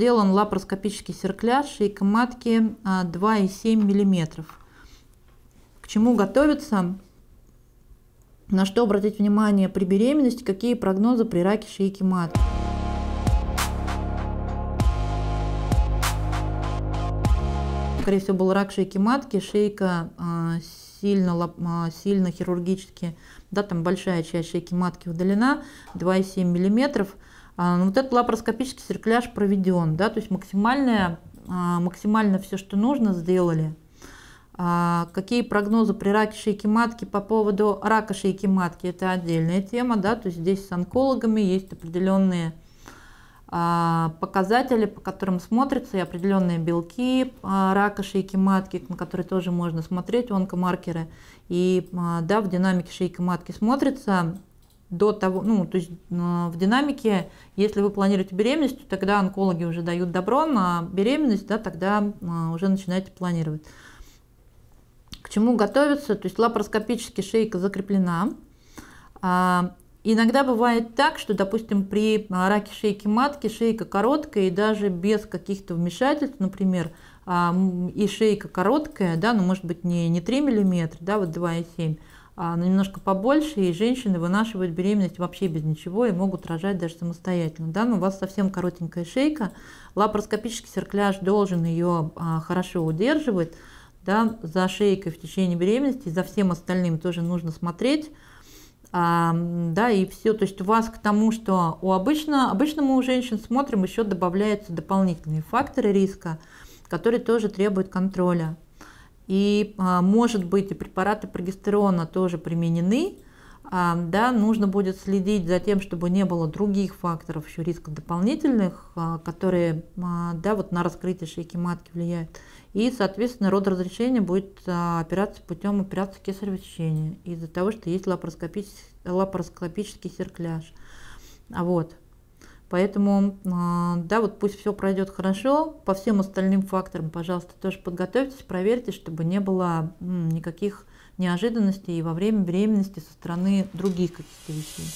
сделан лапароскопический серкляж, шейка матки 2,7 а, мм. К чему готовиться? На что обратить внимание при беременности, какие прогнозы при раке шейки матки? Скорее всего, был рак шейки матки, шейка а, сильно, а, сильно хирургически, да, там большая часть шейки матки удалена, 2,7 мм. А, ну, вот этот лапароскопический циркуляж проведен, да, то есть максимальное, а, максимально все, что нужно, сделали. А, какие прогнозы при раке шейки матки по поводу рака шейки матки, это отдельная тема, да, то есть здесь с онкологами есть определенные показатели, по которым смотрятся и определенные белки рака шейки матки, на которые тоже можно смотреть, онкомаркеры. И да, в динамике шейки матки смотрится до того, ну, то есть в динамике, если вы планируете беременность, тогда онкологи уже дают добро на беременность, да, тогда уже начинаете планировать. К чему готовиться? То есть лапароскопически шейка закреплена. А, иногда бывает так, что, допустим, при раке шейки матки шейка короткая и даже без каких-то вмешательств, например, а, и шейка короткая, да, ну, может быть, не, не 3 мм, да, вот 2,7 мм, а, но ну, немножко побольше, и женщины вынашивают беременность вообще без ничего и могут рожать даже самостоятельно. Да? Но ну, у вас совсем коротенькая шейка, лапароскопический циркляж должен ее а, хорошо удерживать, да? за шейкой в течение беременности, за всем остальным тоже нужно смотреть, а, да, и все, то есть у вас к тому, что у обычно, обычно мы у женщин смотрим, еще добавляются дополнительные факторы риска, которые тоже требуют контроля. И, а, может быть, и препараты прогестерона тоже применены. А, да, нужно будет следить за тем, чтобы не было других факторов еще риска дополнительных, а, которые да, вот на раскрытие шейки матки влияют. И, соответственно, родоразрешение будет опираться путем операции кесарево сечения из-за того, что есть лапароскопический, лапароскопический серкляж. Вот. Поэтому, а, да, вот пусть все пройдет хорошо. По всем остальным факторам, пожалуйста, тоже подготовьтесь, проверьте, чтобы не было никаких неожиданностей во время беременности со стороны других каких-то вещей.